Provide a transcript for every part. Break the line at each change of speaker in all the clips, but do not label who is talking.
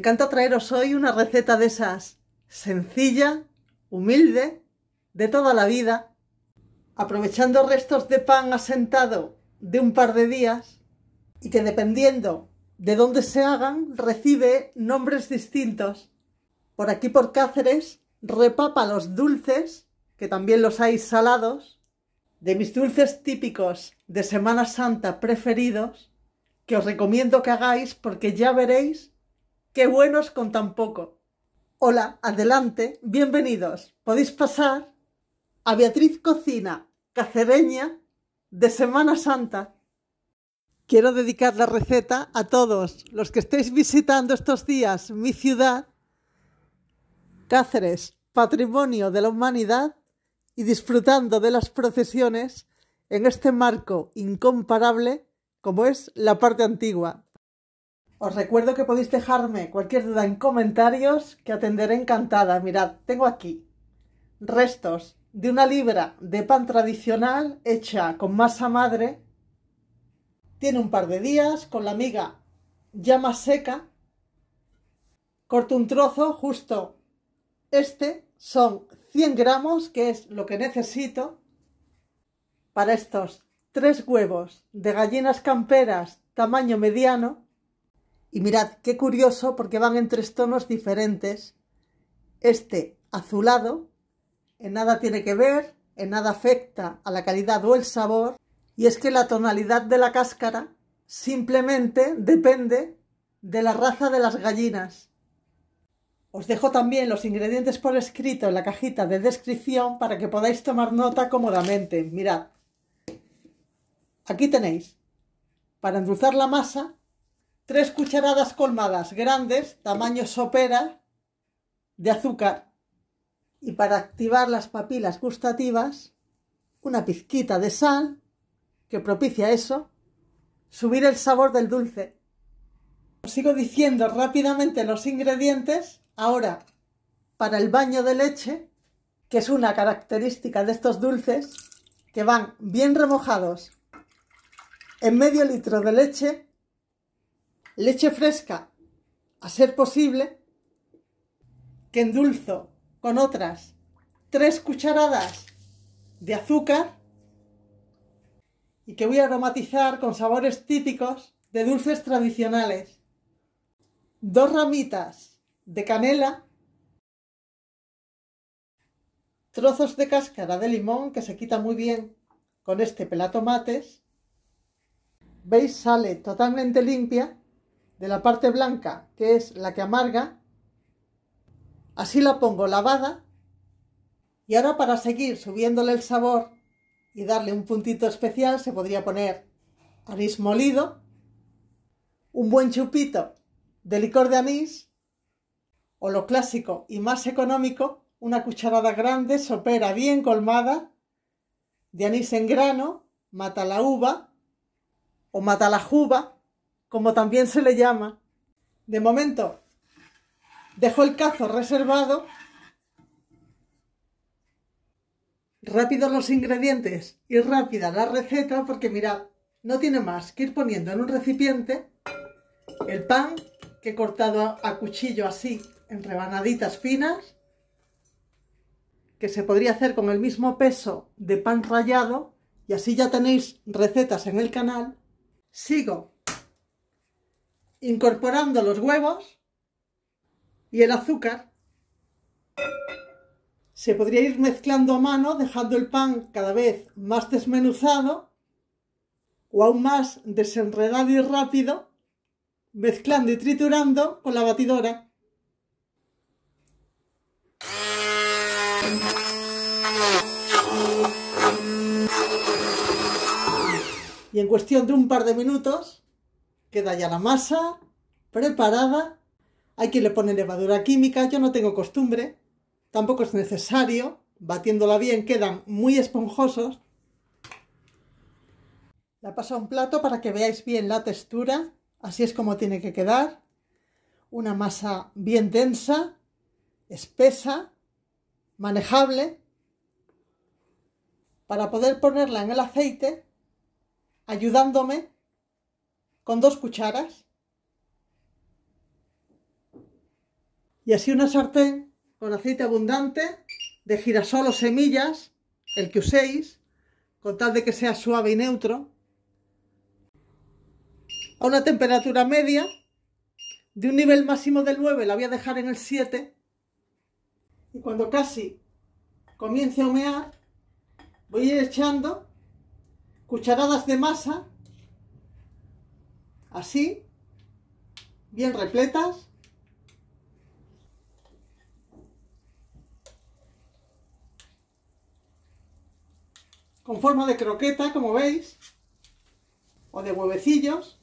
encanta traeros hoy una receta de esas sencilla, humilde, de toda la vida, aprovechando restos de pan asentado de un par de días y que dependiendo de dónde se hagan recibe nombres distintos. Por aquí por Cáceres repapa los dulces, que también los hay salados, de mis dulces típicos de Semana Santa preferidos, que os recomiendo que hagáis porque ya veréis qué buenos con tan poco. Hola, adelante, bienvenidos. Podéis pasar a Beatriz Cocina, cacereña de Semana Santa. Quiero dedicar la receta a todos los que estéis visitando estos días mi ciudad, Cáceres, patrimonio de la humanidad, y disfrutando de las procesiones en este marco incomparable como es la parte antigua. Os recuerdo que podéis dejarme cualquier duda en comentarios que atenderé encantada. Mirad, tengo aquí restos de una libra de pan tradicional hecha con masa madre. Tiene un par de días con la miga ya más seca. Corto un trozo justo este. Son 100 gramos, que es lo que necesito para estos tres huevos de gallinas camperas tamaño mediano y mirad, qué curioso, porque van en tres tonos diferentes. Este azulado, en nada tiene que ver, en nada afecta a la calidad o el sabor, y es que la tonalidad de la cáscara simplemente depende de la raza de las gallinas. Os dejo también los ingredientes por escrito en la cajita de descripción para que podáis tomar nota cómodamente. Mirad, aquí tenéis, para endulzar la masa, Tres cucharadas colmadas grandes, tamaño sopera, de azúcar. Y para activar las papilas gustativas, una pizquita de sal, que propicia eso, subir el sabor del dulce. Os sigo diciendo rápidamente los ingredientes. Ahora, para el baño de leche, que es una característica de estos dulces, que van bien remojados en medio litro de leche leche fresca, a ser posible, que endulzo con otras tres cucharadas de azúcar y que voy a aromatizar con sabores típicos de dulces tradicionales. Dos ramitas de canela, trozos de cáscara de limón que se quita muy bien con este pelatomates. ¿Veis? Sale totalmente limpia de la parte blanca, que es la que amarga, así la pongo lavada y ahora para seguir subiéndole el sabor y darle un puntito especial se podría poner anís molido, un buen chupito de licor de anís o lo clásico y más económico, una cucharada grande, sopera bien colmada, de anís en grano, mata la uva o mata la juba como también se le llama. De momento, dejo el cazo reservado. Rápidos los ingredientes y rápida la receta porque mirad, no tiene más que ir poniendo en un recipiente el pan que he cortado a cuchillo así en rebanaditas finas que se podría hacer con el mismo peso de pan rallado y así ya tenéis recetas en el canal. Sigo incorporando los huevos y el azúcar. Se podría ir mezclando a mano, dejando el pan cada vez más desmenuzado o aún más desenredado y rápido, mezclando y triturando con la batidora. Y en cuestión de un par de minutos Queda ya la masa preparada. Hay quien le pone levadura química, yo no tengo costumbre, tampoco es necesario. Batiéndola bien quedan muy esponjosos. La paso a un plato para que veáis bien la textura, así es como tiene que quedar. Una masa bien densa, espesa, manejable. Para poder ponerla en el aceite, ayudándome con dos cucharas. Y así una sartén con aceite abundante de girasol o semillas, el que uséis, con tal de que sea suave y neutro, a una temperatura media, de un nivel máximo del 9 la voy a dejar en el 7, y cuando casi comience a humear, voy a ir echando cucharadas de masa así, bien repletas. Con forma de croqueta, como veis, o de huevecillos.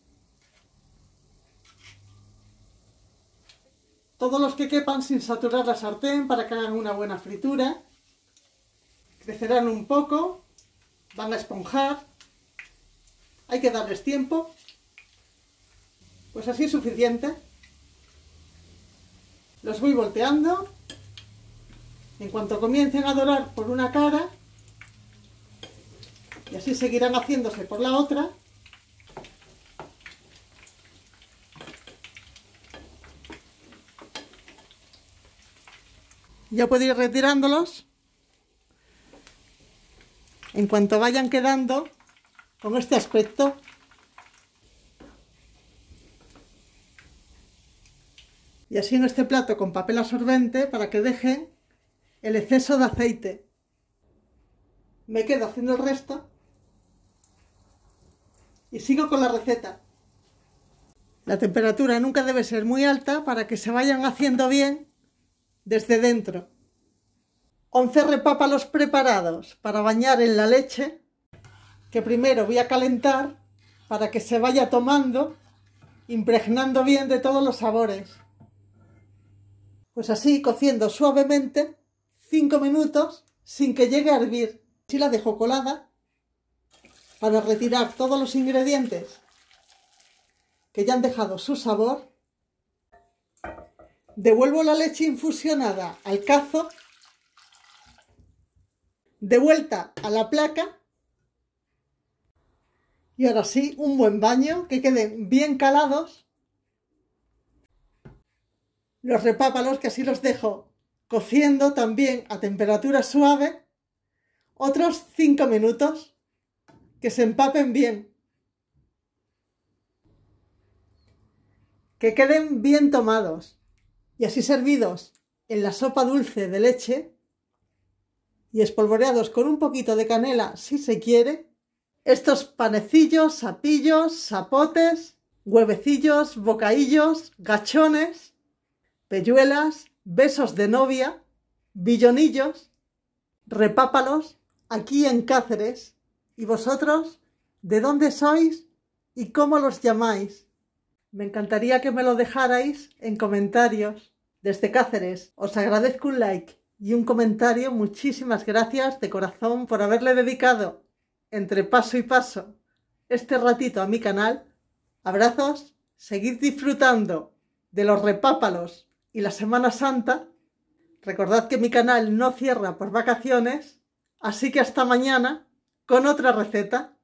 Todos los que quepan sin saturar la sartén para que hagan una buena fritura. Crecerán un poco, van a esponjar. Hay que darles tiempo pues así es suficiente. Los voy volteando. En cuanto comiencen a dorar por una cara, y así seguirán haciéndose por la otra, ya puedo ir retirándolos en cuanto vayan quedando con este aspecto Y así en este plato con papel absorbente para que dejen el exceso de aceite. Me quedo haciendo el resto y sigo con la receta. La temperatura nunca debe ser muy alta para que se vayan haciendo bien desde dentro. 11 repápalos preparados para bañar en la leche que primero voy a calentar para que se vaya tomando, impregnando bien de todos los sabores. Pues así, cociendo suavemente, 5 minutos, sin que llegue a hervir. Si la dejo colada, para retirar todos los ingredientes que ya han dejado su sabor. Devuelvo la leche infusionada al cazo, de vuelta a la placa y ahora sí un buen baño que queden bien calados los repápalos, que así los dejo cociendo también a temperatura suave, otros 5 minutos, que se empapen bien, que queden bien tomados y así servidos en la sopa dulce de leche y espolvoreados con un poquito de canela si se quiere, estos panecillos, sapillos, sapotes, huevecillos, bocaillos, gachones, Pelluelas, besos de novia, billonillos, repápalos, aquí en Cáceres. ¿Y vosotros? ¿De dónde sois y cómo los llamáis? Me encantaría que me lo dejarais en comentarios. Desde Cáceres, os agradezco un like y un comentario. Muchísimas gracias de corazón por haberle dedicado, entre paso y paso, este ratito a mi canal. Abrazos, seguid disfrutando de los repápalos y la Semana Santa. Recordad que mi canal no cierra por vacaciones, así que hasta mañana con otra receta.